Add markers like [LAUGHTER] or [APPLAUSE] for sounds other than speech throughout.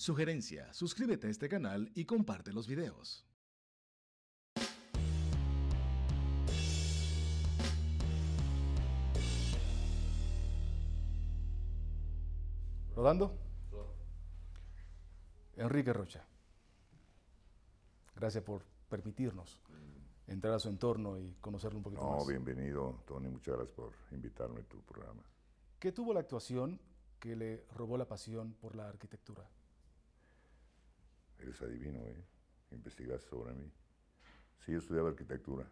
Sugerencia, suscríbete a este canal y comparte los videos. ¿Rodando? Enrique Rocha, gracias por permitirnos entrar a su entorno y conocerlo un poquito no, bienvenido, Tony, muchas gracias por invitarme a tu programa. ¿Qué tuvo la actuación que le robó la pasión por la arquitectura? eres adivino, ¿eh? Investigaste sobre mí. Sí, yo estudiaba arquitectura.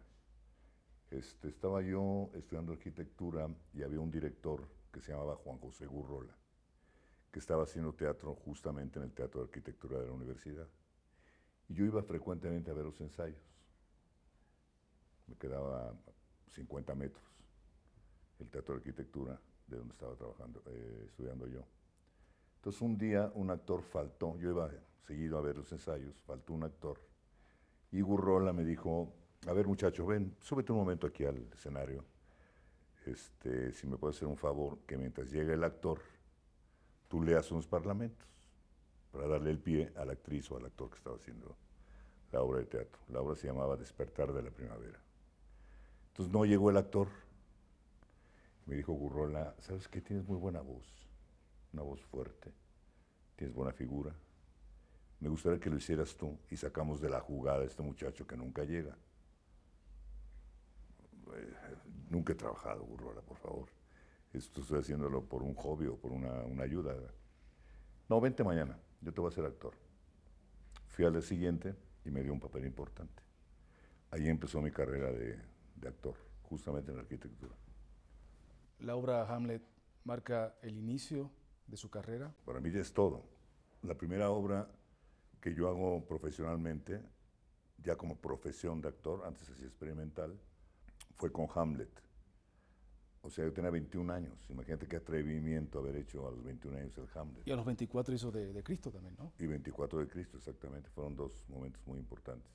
Este, estaba yo estudiando arquitectura y había un director que se llamaba Juan José Gurrola, que estaba haciendo teatro justamente en el Teatro de Arquitectura de la Universidad. Y yo iba frecuentemente a ver los ensayos. Me quedaba 50 metros el Teatro de Arquitectura de donde estaba trabajando, eh, estudiando yo. Entonces un día un actor faltó, yo iba seguido a ver los ensayos, faltó un actor. Y Gurrola me dijo, a ver muchachos, ven, súbete un momento aquí al escenario. Este, si me puedes hacer un favor, que mientras llega el actor, tú leas unos parlamentos para darle el pie a la actriz o al actor que estaba haciendo la obra de teatro. La obra se llamaba Despertar de la Primavera. Entonces no llegó el actor. Me dijo Gurrola, ¿sabes que Tienes muy buena voz, una voz fuerte, tienes buena figura, me gustaría que lo hicieras tú y sacamos de la jugada a este muchacho que nunca llega. Eh, nunca he trabajado, Burrola, por favor. Esto estoy haciéndolo por un hobby o por una, ayuda. No, vente mañana, yo te voy a ser actor. Fui al día siguiente y me dio un papel importante. Ahí empezó mi carrera de, actor, justamente en arquitectura. La obra Hamlet marca el inicio de su carrera. Para mí ya es todo. La primera obra que yo hago profesionalmente, ya como profesión de actor, antes así experimental, fue con Hamlet. O sea, yo tenía 21 años. Imagínate qué atrevimiento haber hecho a los 21 años el Hamlet. Y a los 24 hizo de, de Cristo también, ¿no? Y 24 de Cristo, exactamente. Fueron dos momentos muy importantes.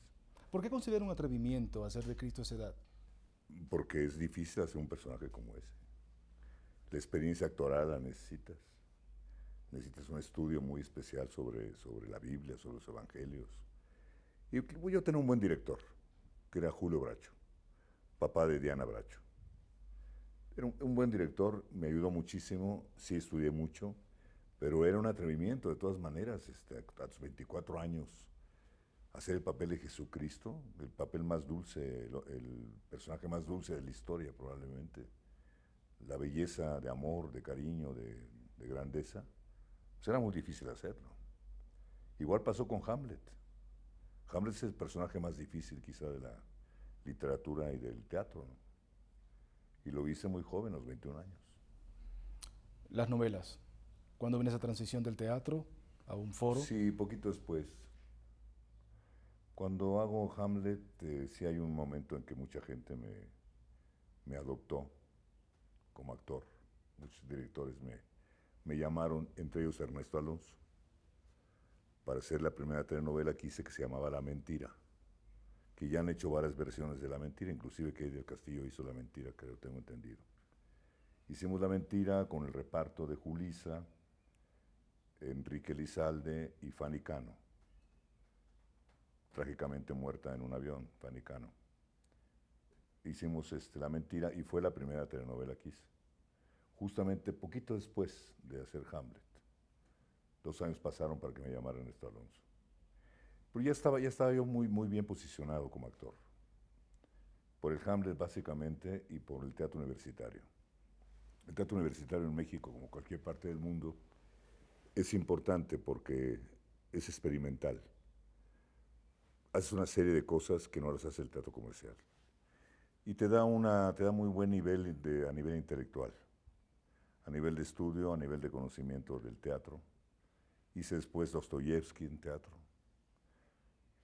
¿Por qué considera un atrevimiento hacer de Cristo a esa edad? Porque es difícil hacer un personaje como ese. La experiencia actoral la necesitas necesitas un estudio muy especial sobre, sobre la Biblia, sobre los evangelios. Y yo tenía un buen director, que era Julio Bracho, papá de Diana Bracho. Era un, buen director, me ayudó muchísimo, sí estudié mucho, pero era un atrevimiento de todas maneras, este, a tus 24 años, hacer el papel de Jesucristo, el papel más dulce, el, personaje más dulce de la historia probablemente, la belleza de amor, de cariño, de grandeza. Pues era muy difícil hacerlo. Igual pasó con Hamlet. Hamlet es el personaje más difícil quizá de la literatura y del teatro. Y lo hice muy joven, a los 21 años. Las novelas. ¿Cuándo viene esa transición del teatro a un foro? Sí, poquito después. Cuando hago Hamlet, eh, sí hay un momento en que mucha gente me, me adoptó como actor. Muchos directores me, me llamaron, entre ellos Ernesto Alonso, para hacer la primera telenovela que hice que se llamaba La Mentira, que ya han hecho varias versiones de La Mentira, inclusive que del Castillo hizo La Mentira, creo, tengo entendido. Hicimos La Mentira con el reparto de Julisa, Enrique Lizalde y Fanny Cano, trágicamente muerta en un avión, Fanny Cano. Hicimos este, La Mentira y fue la primera telenovela que hice justamente poquito después de hacer Hamlet. Dos años pasaron para que me llamara Ernesto Alonso. Pero ya estaba, ya estaba yo muy, muy bien posicionado como actor, por el Hamlet básicamente y por el teatro universitario. El teatro universitario en México, como cualquier parte del mundo, es importante porque es experimental. Haces una serie de cosas que no las hace el teatro comercial. Y te da, una, te da muy buen nivel a nivel intelectual a nivel de estudio, a nivel de conocimiento del teatro. Hice después Dostoyevsky en teatro,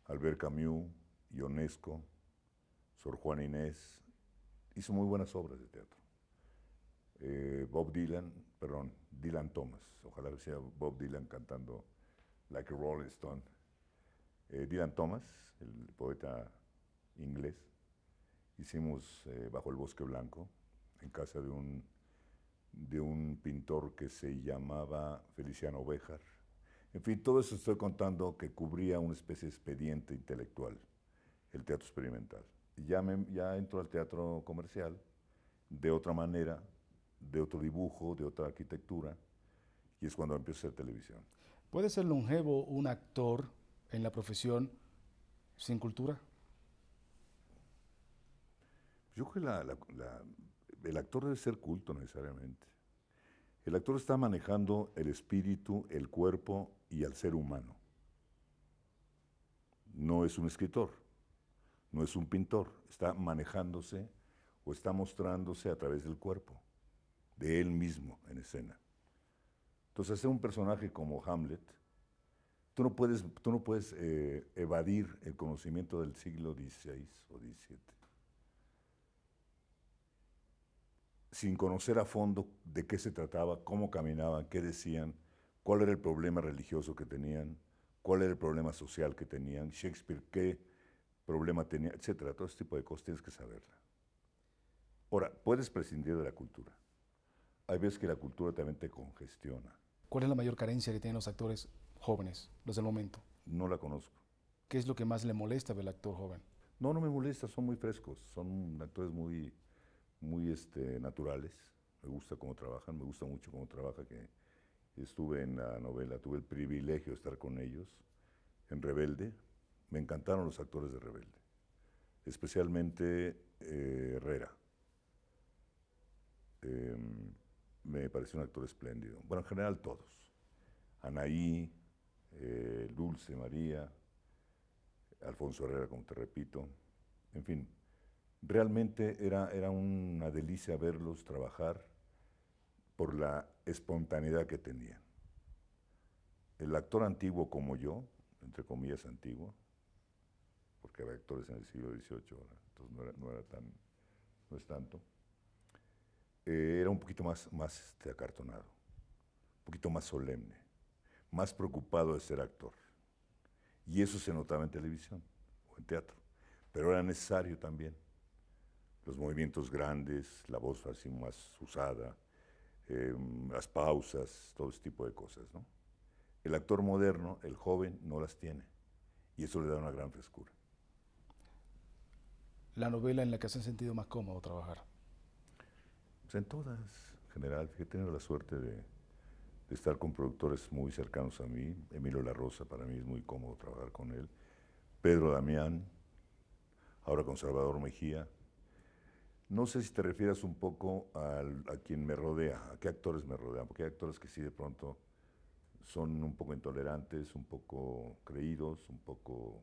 Albert Camus, Ionesco, Sor Juan Inés. Hizo muy buenas obras de teatro. Eh, Bob Dylan, perdón, Dylan Thomas, ojalá sea Bob Dylan cantando Like a Rolling Stone. Eh, Dylan Thomas, el poeta inglés, hicimos eh, Bajo el Bosque Blanco, en casa de un de un pintor que se llamaba Feliciano Béjar. En fin, todo eso estoy contando que cubría una especie de expediente intelectual, el teatro experimental. Ya, me, ya entro al teatro comercial de otra manera, de otro dibujo, de otra arquitectura, y es cuando empiezo a hacer televisión. ¿Puede ser longevo un actor en la profesión sin cultura? Yo creo que la el actor debe ser culto necesariamente. El actor está manejando el espíritu, el cuerpo y al ser humano. No es un escritor, no es un pintor, está manejándose o está mostrándose a través del cuerpo, de él mismo en escena. Entonces, hacer un personaje como Hamlet, tú no puedes, tú no puedes eh, evadir el conocimiento del siglo XVI o XVII. sin conocer a fondo de qué se trataba, cómo caminaban, qué decían, cuál era el problema religioso que tenían, cuál era el problema social que tenían, Shakespeare qué problema tenía, etcétera. Todo ese tipo de cosas tienes que saberla. Ahora, puedes prescindir de la cultura. Hay veces que la cultura también te congestiona. ¿Cuál es la mayor carencia que tienen los actores jóvenes, los del momento? No la conozco. ¿Qué es lo que más le molesta del actor joven? No, no me molesta, son muy frescos, son actores muy, muy este, naturales. Me gusta cómo trabajan, me gusta mucho cómo trabaja, que estuve en la novela, tuve el privilegio de estar con ellos. En Rebelde, me encantaron los actores de Rebelde, especialmente eh, Herrera. Em, me pareció un actor espléndido. Bueno, en general todos. Anaí, eh, Dulce María, Alfonso Herrera, como te repito. En fin, Realmente era, una delicia verlos trabajar por la espontaneidad que tenían. El actor antiguo como yo, entre comillas antiguo, porque había actores en el siglo XVIII, entonces no era, tan, no es tanto, eh, era un poquito más, más este, acartonado, un poquito más solemne, más preocupado de ser actor. Y eso se notaba en televisión o en teatro, pero era necesario también los movimientos grandes, la voz así más usada, em, las pausas, todo ese tipo de cosas. ¿no? El actor moderno, el joven, no las tiene y eso le da una gran frescura. ¿La novela en la que se sentido más cómodo trabajar? Pues en todas, en general. he tenido la suerte de, de, estar con productores muy cercanos a mí. Emilio La Rosa, para mí es muy cómodo trabajar con él. Pedro Damián, ahora con Salvador Mejía no sé si te refieras un poco a quien me rodea, a qué actores me rodean, porque hay actores que sí de pronto son un poco intolerantes, un poco creídos, un poco...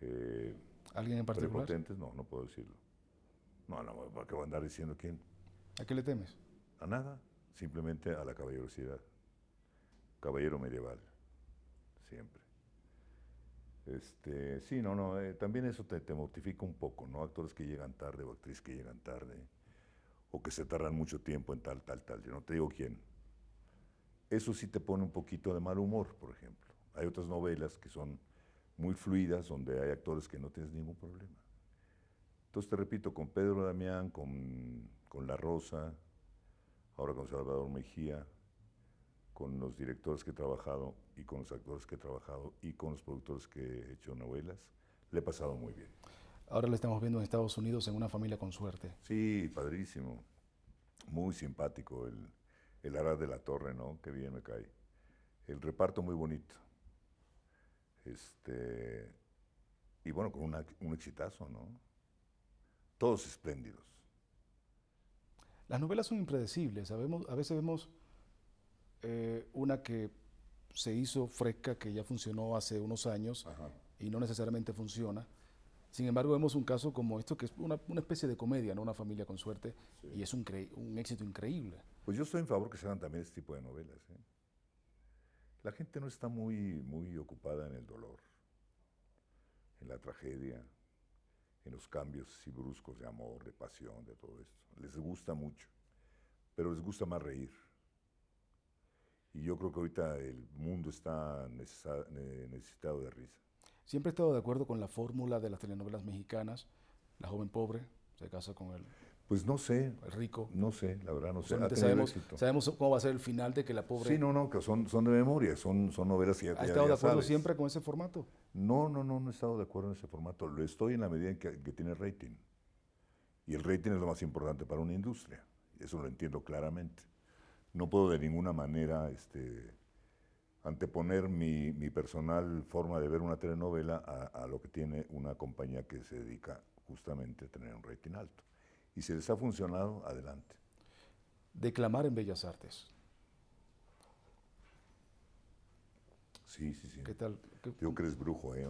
Eh, ¿Alguien en particular? no, no puedo decirlo. No, no, ¿para qué voy a andar diciendo quién? ¿A qué le temes? A nada, simplemente a la caballerosidad. Caballero medieval, siempre. Este, sí, no, no, eh, también eso te, mortifica un poco, ¿no? Actores que llegan tarde o actrices que llegan tarde o que se tardan mucho tiempo en tal, tal, tal. Yo no te digo quién. Eso sí te pone un poquito de mal humor, por ejemplo. Hay otras novelas que son muy fluidas, donde hay actores que no tienes ningún problema. Entonces te repito, con Pedro Damián, con, con La Rosa, ahora con Salvador Mejía, con los directores que he trabajado y con los actores que he trabajado y con los productores que he hecho novelas. Le he pasado muy bien. Ahora lo estamos viendo en Estados Unidos en una familia con suerte. Sí, padrísimo. Muy simpático el, el de la Torre, ¿no? Qué bien me cae. El reparto muy bonito. Este, y bueno, con un exitazo, ¿no? Todos espléndidos. Las novelas son impredecibles. a veces vemos eh, una que se hizo fresca, que ya funcionó hace unos años y no necesariamente funciona. Sin embargo, vemos un caso como esto, que es una, especie de comedia, ¿no? Una familia con suerte, y es un, un, éxito increíble. Pues yo estoy en favor que se hagan también este tipo de novelas. ¿eh? La gente no está muy, muy ocupada en el dolor, en la tragedia, en los cambios bruscos de amor, de pasión, de todo esto. Les gusta mucho, pero les gusta más reír. Y yo creo que ahorita el mundo está necesitado de risa. Siempre he estado de acuerdo con la fórmula de las telenovelas mexicanas. La joven pobre se casa con el... Pues no sé. El rico. No sé, la verdad no sé. Sabemos, sabemos, cómo va a ser el final de que la pobre... Sí, no, no, que son, son de memoria, son, novelas que ¿Has estado de acuerdo siempre con ese formato? No, no, no, no he estado de acuerdo en ese formato. Lo estoy en la medida en que tiene rating. Y el rating es lo más importante para una industria. Eso lo entiendo claramente no puedo de ninguna manera este, anteponer mi, personal forma de ver una telenovela a, lo que tiene una compañía que se dedica justamente a tener un rating alto. Y si les ha funcionado, adelante. Declamar en Bellas Artes. Sí, sí, sí. ¿Qué tal? Tú crees brujo, ¿eh?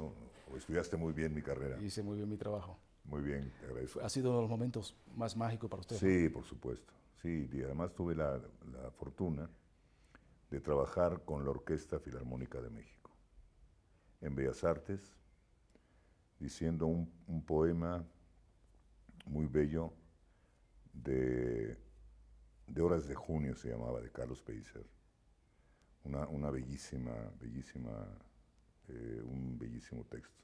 estudiaste muy bien mi carrera. Hice muy bien mi trabajo. Muy bien, te agradezco. Ha sido uno de los momentos más mágicos para usted. Sí, por supuesto. Sí, y además tuve la, fortuna de trabajar con la Orquesta Filarmónica de México en Bellas Artes, diciendo un, poema muy bello de, de, Horas de Junio, se llamaba, de Carlos Pellicer. Una, bellísima, bellísima, eh, un bellísimo texto.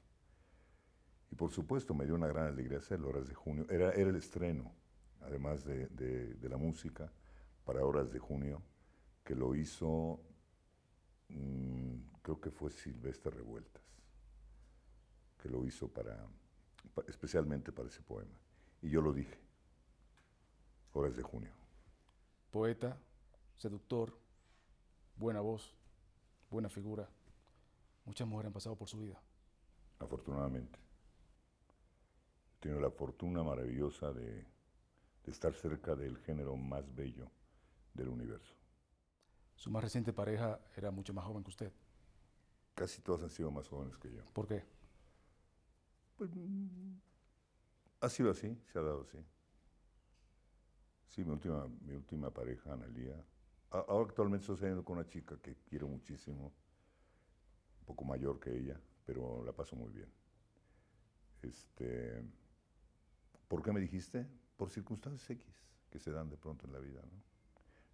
Y por supuesto me dio una gran alegría hacerlo, Horas de Junio. Era, era el estreno además de, la música, para Horas de Junio, que lo hizo, mm, creo que fue Silvestre Revueltas, que lo hizo para, especialmente para ese poema. Y yo lo dije, Horas de Junio. Poeta, seductor, buena voz, buena figura. Muchas mujeres han pasado por su vida. Afortunadamente. Tiene la fortuna maravillosa de estar cerca del género más bello del universo. Su más reciente pareja era mucho más joven que usted. Casi todas han sido más jóvenes que yo. ¿Por qué? Pues, mm, ha sido así, se ha dado así. Sí, mi última, mi última pareja, Analía. Ahora actualmente estoy saliendo con una chica que quiero muchísimo, un poco mayor que ella, pero la paso muy bien. Este, ¿Por qué me dijiste? por circunstancias X que se dan de pronto en la vida. ¿no?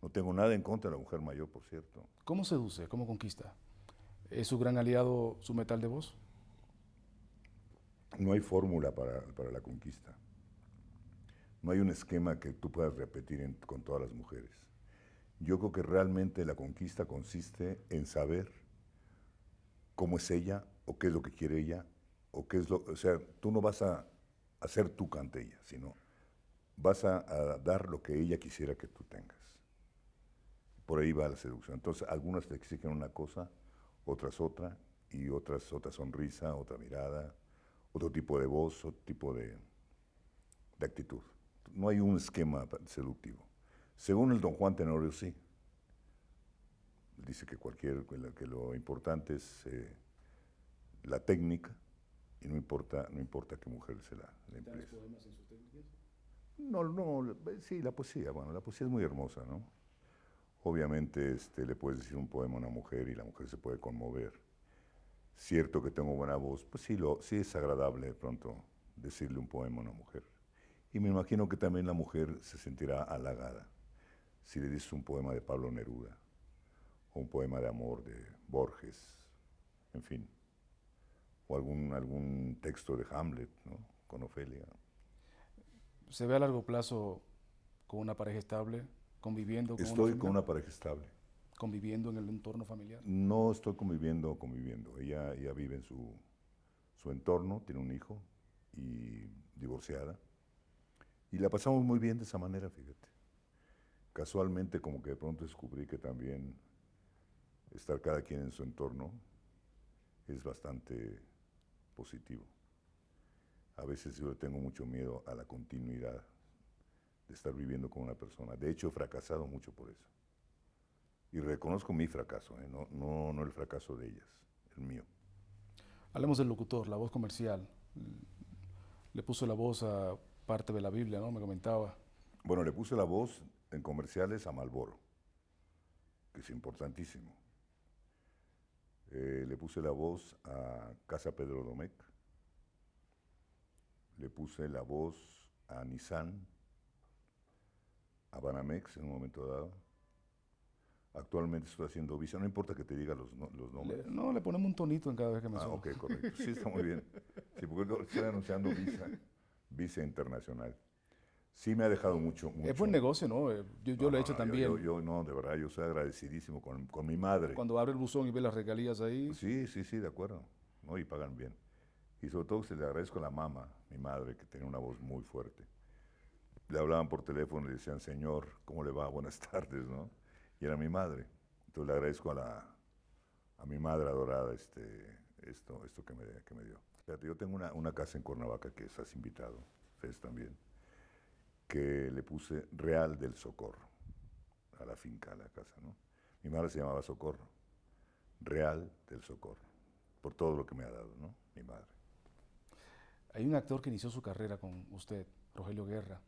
no tengo nada en contra de la mujer mayor, por cierto. ¿Cómo seduce? ¿Cómo conquista? ¿Es su gran aliado su metal de voz? No hay fórmula para, para, la conquista. No hay un esquema que tú puedas repetir con todas las mujeres. Yo creo que realmente la conquista consiste en saber cómo es ella o qué es lo que quiere ella o qué es lo, o sea, tú no vas a hacer tu cantella sino vas a, dar lo que ella quisiera que tú tengas. Por ahí va la seducción. Entonces, algunas te exigen una cosa, otras otra, y otras otra sonrisa, otra mirada, otro tipo de voz, otro tipo de, de actitud. No hay un esquema seductivo. Según el don Juan Tenorio, sí. Dice que cualquier, que lo importante es eh, la técnica y no importa, no importa qué mujer se la, la los problemas en sus técnicas? No, no, sí, la poesía, bueno, la poesía es muy hermosa, ¿no? Obviamente este, le puedes decir un poema a una mujer y la mujer se puede conmover. Cierto que tengo buena voz, pues sí, lo, sí es agradable de pronto decirle un poema a una mujer. Y me imagino que también la mujer se sentirá halagada si le dices un poema de Pablo Neruda, o un poema de amor de Borges, en fin, o algún, algún texto de Hamlet, ¿no? Con Ofelia se ve a largo plazo con una pareja estable, conviviendo con Estoy con una pareja estable. ¿Conviviendo en el entorno familiar? No estoy conviviendo conviviendo. Ella, vive en su entorno, tiene un hijo y divorciada. Y la pasamos muy bien de esa manera, fíjate. Casualmente como que de pronto descubrí que también estar cada quien en su entorno es bastante positivo. A veces yo tengo mucho miedo a la continuidad de estar viviendo con una persona. De hecho, he fracasado mucho por eso. Y reconozco mi fracaso, ¿eh? no, no, el fracaso de ellas, el mío. Hablemos del locutor, la voz comercial. Le puso la voz a parte de la Biblia, ¿no? Me comentaba. Bueno, le puse la voz en comerciales a Malboro, que es importantísimo. Eh, le puse la voz a Casa Pedro Domecq le puse la voz a Nissan, a Banamex en un momento dado. Actualmente estoy haciendo Visa, no importa que te diga los, los nombres. no, le ponemos un tonito en cada vez que me Ah, ok, [LAUGHS] correcto. Sí, está muy bien. Sí, porque estoy anunciando Visa, Visa Internacional. Sí me ha dejado mucho. Es buen negocio, ¿no? Eh, yo, lo he hecho ah, también. no, de verdad, yo soy agradecidísimo con, con mi madre. Cuando abre el buzón y ve las regalías ahí. Sí, sí, sí, de acuerdo. No, y pagan bien. Y sobre todo se le agradezco a la mamá, mi madre, que tenía una voz muy fuerte. Le hablaban por teléfono y le decían, Señor, ¿cómo le va? Buenas [LAUGHS] tardes, ¿no? Y era mi madre. Entonces le agradezco a, a mi madre adorada este, esto, esto que, me, que me dio. Fíjate, yo tengo una, casa en Cuernavaca que estás invitado, Fes también, que le puse Real del Socorro a la finca, a la casa, ¿no? Mi madre se llamaba Socorro, Real del Socorro, por todo lo que me ha dado, ¿no? Mi madre. Hay un actor que inició su carrera con usted, Rogelio Guerra.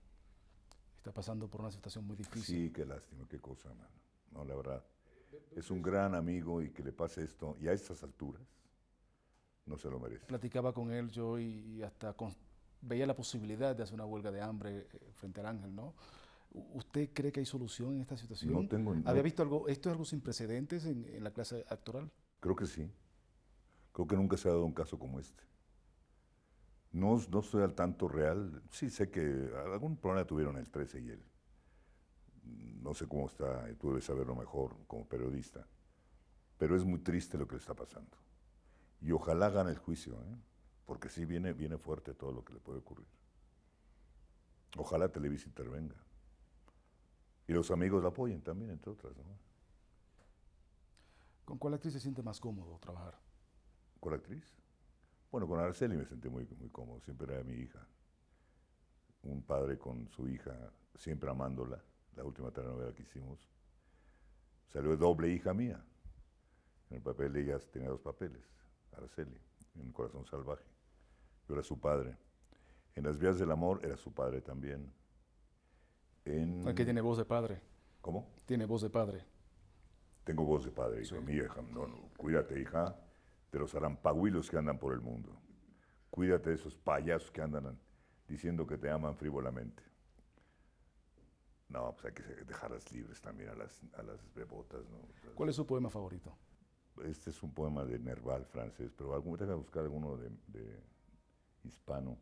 Está pasando por una situación muy difícil. Sí, qué lástima, qué cosa, mano. No, la verdad. Es un gran amigo y que le pase esto, y a estas alturas, no se lo merece. Platicaba con él yo y, hasta veía la posibilidad de hacer una huelga de hambre eh, frente al Ángel, ¿no? ¿Usted cree que hay solución en esta situación? No tengo. ¿Había visto algo? ¿Esto es algo sin precedentes en, en la clase actoral? Creo que sí. Creo que nunca se ha dado un caso como este. No, estoy al tanto real. Sí sé que algún problema tuvieron el 13 y él. No sé cómo está, tú debes saberlo mejor como periodista. Pero es muy triste lo que le está pasando. Y ojalá gane el juicio, ¿eh? porque sí viene, viene fuerte todo lo que le puede ocurrir. Ojalá Televisa intervenga. Y los amigos la apoyen también, entre otras. ¿Con cuál actriz se siente más cómodo trabajar? ¿Con actriz? Bueno, con Araceli me sentí muy, muy cómodo, siempre era mi hija. Un padre con su hija, siempre amándola, la última telenovela que hicimos. Salió doble hija mía. En el papel ella tenía dos papeles, Araceli, en Corazón Salvaje. Yo era su padre. En Las Vías del Amor era su padre también. En... qué tiene voz de padre. ¿Cómo? Tiene voz de padre. Tengo voz de padre, hijo sí. hija. No, no, cuídate, hija de los arampagüilos que andan por el mundo. Cuídate de esos payasos que andan diciendo que te aman frívolamente. No, pues hay que dejarlas libres también a las, a bebotas. ¿Cuál es su poema favorito? Este es un poema de Nerval francés, pero algún, buscar alguno de, hispano.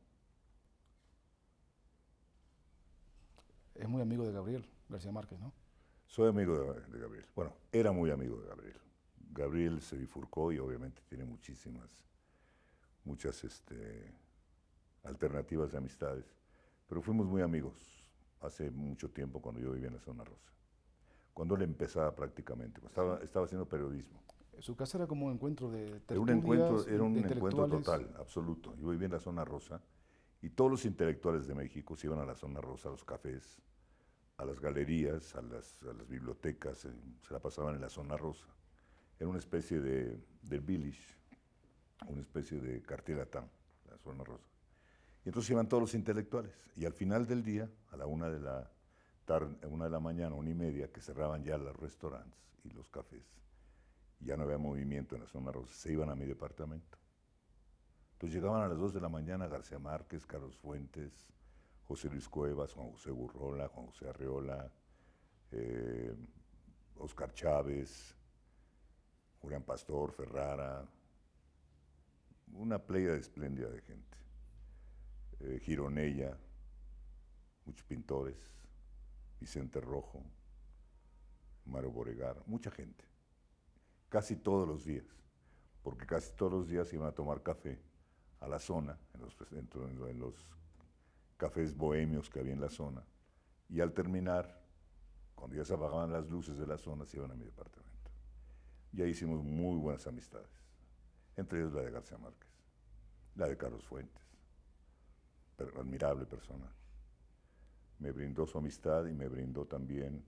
Es muy amigo de Gabriel García Márquez, ¿no? Soy amigo de Gabriel. Bueno, era muy amigo de Gabriel. Gabriel se bifurcó y obviamente tiene muchísimas, muchas este, alternativas de amistades, pero fuimos muy amigos hace mucho tiempo cuando yo vivía en la zona rosa, cuando le empezaba prácticamente, estaba, haciendo periodismo. Su casa era como un encuentro de Era un encuentro, era un encuentro total, absoluto. Yo vivía en la zona rosa y todos los intelectuales de México se iban a la zona rosa, a los cafés, a las galerías, a las bibliotecas, se la pasaban en la zona rosa. Era una especie de, village, una especie de cartier la zona rosa. Y entonces iban todos los intelectuales. Y al final del día, a la una de la una de la mañana, una y media, que cerraban ya los restaurantes y los cafés, ya no había movimiento en la zona rosa, se iban a mi departamento. Entonces llegaban a las dos de la mañana García Márquez, Carlos Fuentes, José Luis Cuevas, Juan José Burrola, Juan José Arreola, eh, Oscar Chávez, Gran Pastor, Ferrara, una playa espléndida de gente. Eh, Gironella, muchos pintores, Vicente Rojo, Mario Boregar, mucha gente. Casi todos los días, porque casi todos los días iban a tomar café a la zona, en los, en los cafés bohemios que había en la zona. Y al terminar, cuando ya se apagaban las luces de la zona, se iban a mi departamento. Y ahí hicimos muy buenas amistades, entre ellos la de García Márquez, la de Carlos Fuentes, pero admirable persona. Me brindó su amistad y me brindó también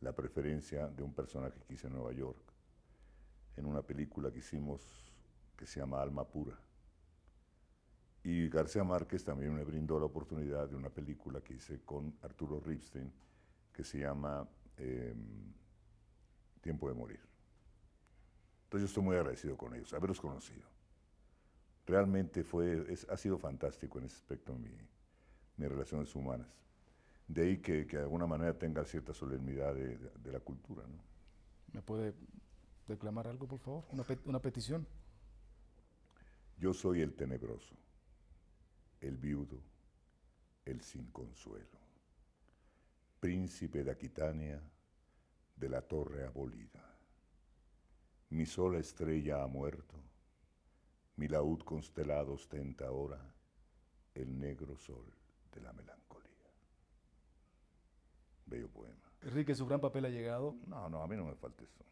la preferencia de un personaje que hice en Nueva York, en una película que hicimos que se llama Alma Pura. Y García Márquez también me brindó la oportunidad de una película que hice con Arturo Ripstein que se llama em, Tiempo de Morir. Entonces yo estoy muy agradecido con ellos, haberlos conocido. Realmente fue, ha sido fantástico en ese aspecto mi, mis relaciones humanas. De ahí que, de alguna manera tenga cierta solemnidad de, la cultura. ¿Me puede declamar algo, por favor? una petición. Yo soy el tenebroso, el viudo, el sin consuelo, príncipe de Aquitania, de la torre abolida. Mi sola estrella ha muerto, mi laúd constelado ostenta ahora el negro sol de la melancolía. Bello poema. Enrique, su gran papel ha llegado. No, no, a mí no me falta eso.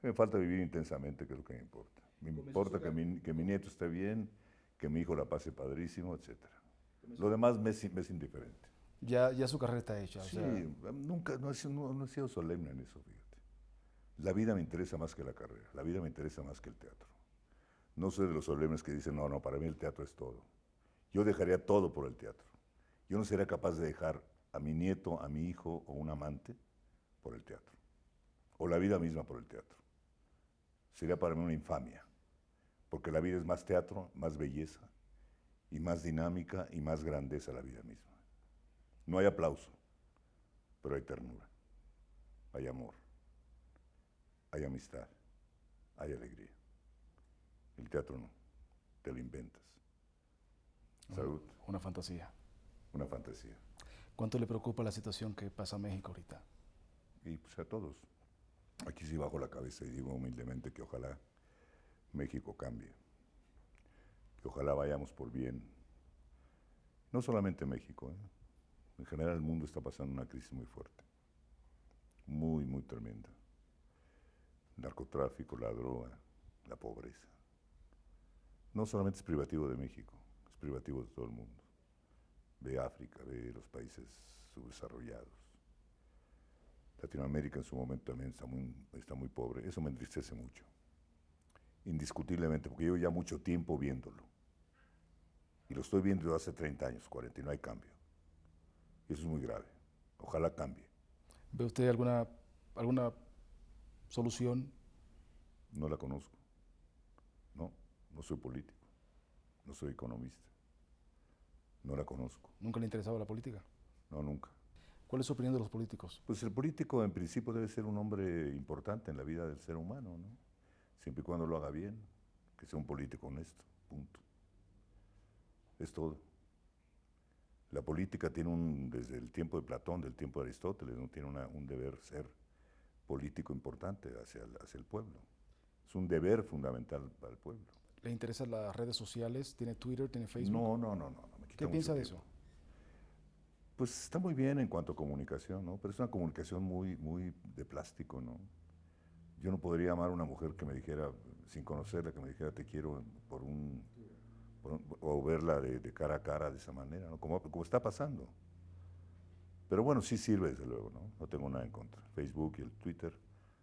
Me falta vivir intensamente, que es lo que me importa. Me importa que mi, que mi, nieto esté bien, que mi hijo la pase padrísimo, etc. Lo demás me es, me es indiferente. Ya, ya su carrera está hecha. Sí, nunca, no he, sido solemne en eso, fíjate. La vida me interesa más que la carrera, la vida me interesa más que el teatro. No soy de los solemnes que dicen, no, no, para mí el teatro es todo. Yo dejaría todo por el teatro. Yo no sería capaz de dejar a mi nieto, a mi hijo o un amante por el teatro. O la vida misma por el teatro. Sería para mí una infamia, porque la vida es más teatro, más belleza, y más dinámica y más grandeza la vida misma. No hay aplauso, pero hay ternura, hay amor hay amistad, hay alegría. El teatro no, te lo inventas. Salud. Una fantasía. Una fantasía. ¿Cuánto le preocupa la situación que pasa a México ahorita? Y pues a todos. Aquí sí bajo la cabeza y digo humildemente que ojalá México cambie, que ojalá vayamos por bien. No solamente México, ¿eh? en general el mundo está pasando una crisis muy fuerte, muy, muy tremenda narcotráfico, la droga, la pobreza. No solamente es privativo de México, es privativo de todo el mundo, de África, de los países subdesarrollados. Latinoamérica en su momento también está muy, pobre. Eso me entristece mucho, indiscutiblemente, porque llevo ya mucho tiempo viéndolo. Y lo estoy viendo hace 30 años, 40, y no hay cambio. Y eso es muy grave. Ojalá cambie. ¿Ve usted alguna, alguna ¿Solución? No la conozco. No, no soy político. No soy economista. No la conozco. ¿Nunca le interesaba la política? No, nunca. ¿Cuál es su opinión de los políticos? Pues el político en principio debe ser un hombre importante en la vida del ser humano, ¿no? Siempre y cuando lo haga bien, que sea un político honesto, punto. Es todo. La política tiene un, desde el tiempo de Platón, del tiempo de Aristóteles, ¿no? tiene un deber ser político importante hacia el, hacia el pueblo. Es un deber fundamental para el pueblo. ¿Le interesan las redes sociales? ¿Tiene Twitter? ¿Tiene Facebook? No, no, no, no. ¿Qué piensa de eso? Pues está muy bien en cuanto a comunicación, ¿no? Pero es una comunicación muy, muy de plástico, ¿no? Yo no podría amar a una mujer que me dijera, sin conocerla, que me dijera te quiero por un... o verla de, de, cara a cara de esa manera, ¿no? Como, como está pasando. Pero bueno, sí sirve, desde luego, ¿no? No tengo nada en contra. Facebook y el Twitter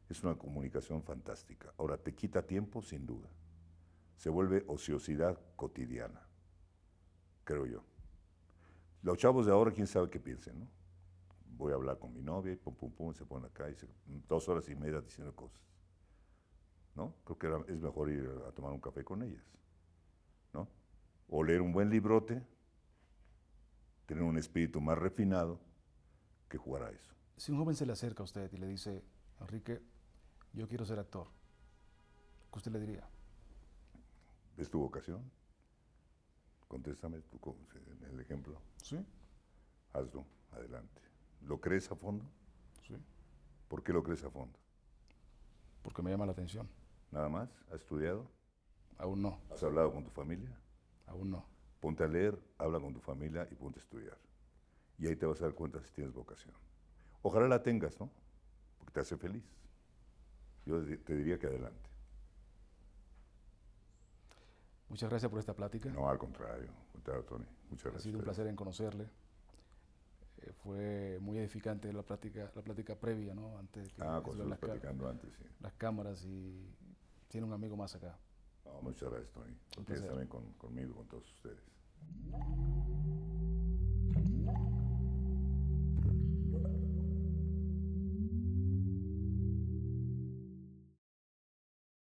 es una comunicación fantástica. Ahora, te quita tiempo, sin duda. Se vuelve ociosidad cotidiana, creo yo. Los chavos de ahora, quién sabe qué piensen, ¿no? Voy a hablar con mi novia y pum, pum, pum, se ponen acá y mm, dos horas y media diciendo cosas. ¿No? Creo que es mejor ir a tomar un café con ellas, ¿no? O leer un buen librote, tener un espíritu más refinado que jugará eso. Si un joven se le acerca a usted y le dice, Enrique, yo quiero ser actor, ¿qué usted le diría? ¿Es tu vocación? Contéstame el ejemplo. Sí. Hazlo, adelante. ¿Lo crees a fondo? Sí. ¿Por qué lo crees a fondo? Porque me llama la atención. ¿Nada más? ¿Has estudiado? Aún no. ¿Has hablado con tu familia? Aún no. Ponte a leer, habla con tu familia y ponte a estudiar. Y ahí te vas a dar cuenta si tienes vocación. Ojalá la tengas, ¿no? Porque te hace feliz. Yo te diría que adelante. Muchas gracias por esta plática. No, al contrario. Muchas gracias. Ha sido un placer en conocerle. Eh, fue muy edificante la plática, la plática previa, ¿no? Antes que ah, con las platicando antes, sí. Las cámaras y tiene un amigo más acá. muchas gracias, Tony. Ustedes también con, conmigo, con todos ustedes.